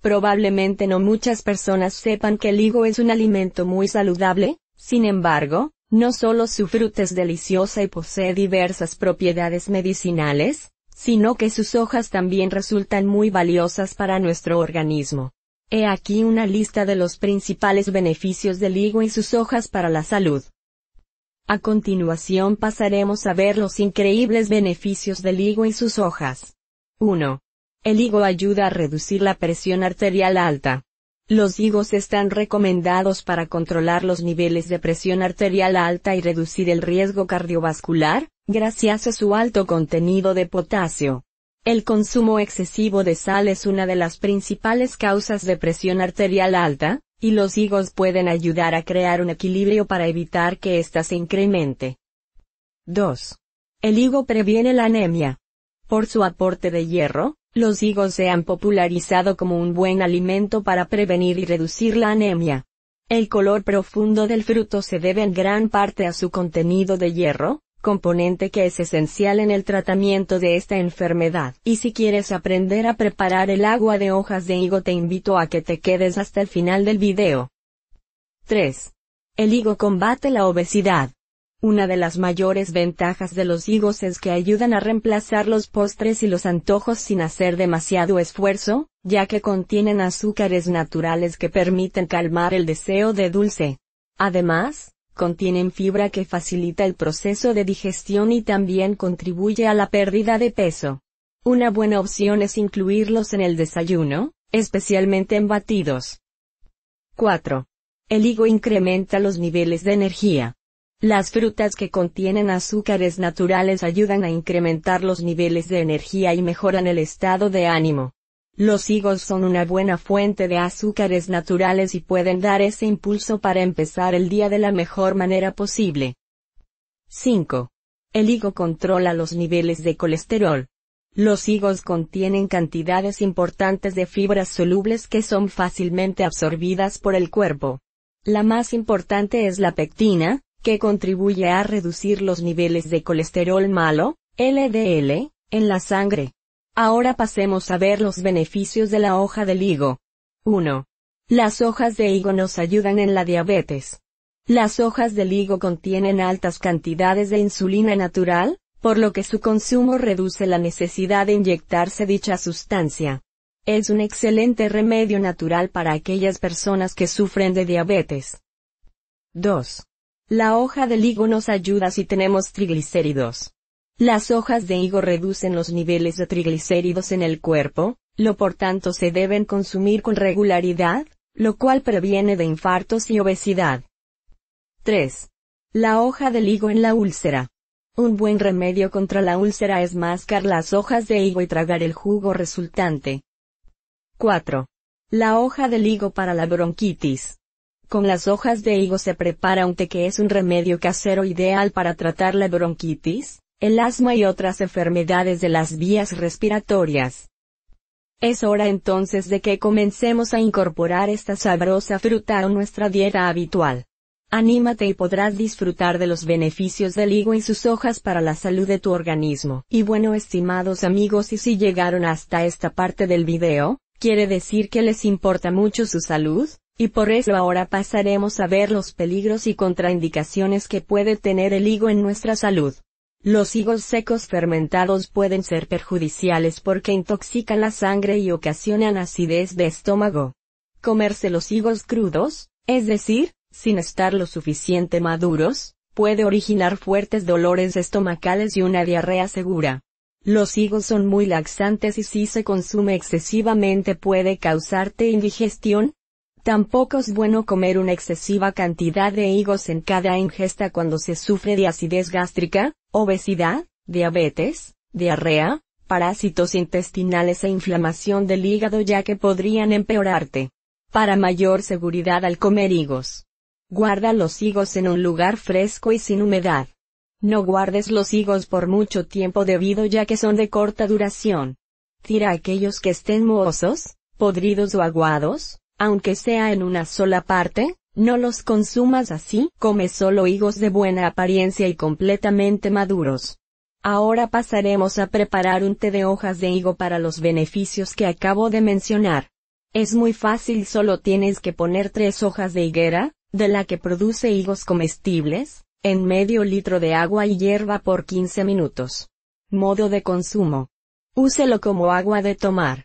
Probablemente no muchas personas sepan que el higo es un alimento muy saludable, sin embargo, no solo su fruta es deliciosa y posee diversas propiedades medicinales, sino que sus hojas también resultan muy valiosas para nuestro organismo. He aquí una lista de los principales beneficios del higo y sus hojas para la salud. A continuación pasaremos a ver los increíbles beneficios del higo y sus hojas. 1. El higo ayuda a reducir la presión arterial alta. Los higos están recomendados para controlar los niveles de presión arterial alta y reducir el riesgo cardiovascular, gracias a su alto contenido de potasio. El consumo excesivo de sal es una de las principales causas de presión arterial alta, y los higos pueden ayudar a crear un equilibrio para evitar que ésta se incremente. 2. El higo previene la anemia. Por su aporte de hierro, los higos se han popularizado como un buen alimento para prevenir y reducir la anemia. El color profundo del fruto se debe en gran parte a su contenido de hierro, componente que es esencial en el tratamiento de esta enfermedad. Y si quieres aprender a preparar el agua de hojas de higo te invito a que te quedes hasta el final del video. 3. El higo combate la obesidad. Una de las mayores ventajas de los higos es que ayudan a reemplazar los postres y los antojos sin hacer demasiado esfuerzo, ya que contienen azúcares naturales que permiten calmar el deseo de dulce. Además, contienen fibra que facilita el proceso de digestión y también contribuye a la pérdida de peso. Una buena opción es incluirlos en el desayuno, especialmente en batidos. 4. El higo incrementa los niveles de energía. Las frutas que contienen azúcares naturales ayudan a incrementar los niveles de energía y mejoran el estado de ánimo. Los higos son una buena fuente de azúcares naturales y pueden dar ese impulso para empezar el día de la mejor manera posible. 5. El higo controla los niveles de colesterol. Los higos contienen cantidades importantes de fibras solubles que son fácilmente absorbidas por el cuerpo. La más importante es la pectina, que contribuye a reducir los niveles de colesterol malo, LDL, en la sangre. Ahora pasemos a ver los beneficios de la hoja del higo. 1. Las hojas de higo nos ayudan en la diabetes. Las hojas del higo contienen altas cantidades de insulina natural, por lo que su consumo reduce la necesidad de inyectarse dicha sustancia. Es un excelente remedio natural para aquellas personas que sufren de diabetes. 2. La hoja del higo nos ayuda si tenemos triglicéridos. Las hojas de higo reducen los niveles de triglicéridos en el cuerpo, lo por tanto se deben consumir con regularidad, lo cual previene de infartos y obesidad. 3. La hoja del higo en la úlcera. Un buen remedio contra la úlcera es mascar las hojas de higo y tragar el jugo resultante. 4. La hoja del higo para la bronquitis. Con las hojas de higo se prepara un té que es un remedio casero ideal para tratar la bronquitis, el asma y otras enfermedades de las vías respiratorias. Es hora entonces de que comencemos a incorporar esta sabrosa fruta a nuestra dieta habitual. Anímate y podrás disfrutar de los beneficios del higo y sus hojas para la salud de tu organismo. Y bueno estimados amigos y si llegaron hasta esta parte del video, quiere decir que les importa mucho su salud, y por eso ahora pasaremos a ver los peligros y contraindicaciones que puede tener el higo en nuestra salud. Los higos secos fermentados pueden ser perjudiciales porque intoxican la sangre y ocasionan acidez de estómago. Comerse los higos crudos, es decir, sin estar lo suficiente maduros, puede originar fuertes dolores estomacales y una diarrea segura. Los higos son muy laxantes y si se consume excesivamente puede causarte indigestión, Tampoco es bueno comer una excesiva cantidad de higos en cada ingesta cuando se sufre de acidez gástrica, obesidad, diabetes, diarrea, parásitos intestinales e inflamación del hígado ya que podrían empeorarte. Para mayor seguridad al comer higos. Guarda los higos en un lugar fresco y sin humedad. No guardes los higos por mucho tiempo debido ya que son de corta duración. Tira aquellos que estén mohosos, podridos o aguados, aunque sea en una sola parte, no los consumas así, come solo higos de buena apariencia y completamente maduros. Ahora pasaremos a preparar un té de hojas de higo para los beneficios que acabo de mencionar. Es muy fácil, solo tienes que poner tres hojas de higuera, de la que produce higos comestibles, en medio litro de agua y hierba por 15 minutos. Modo de consumo. Úselo como agua de tomar.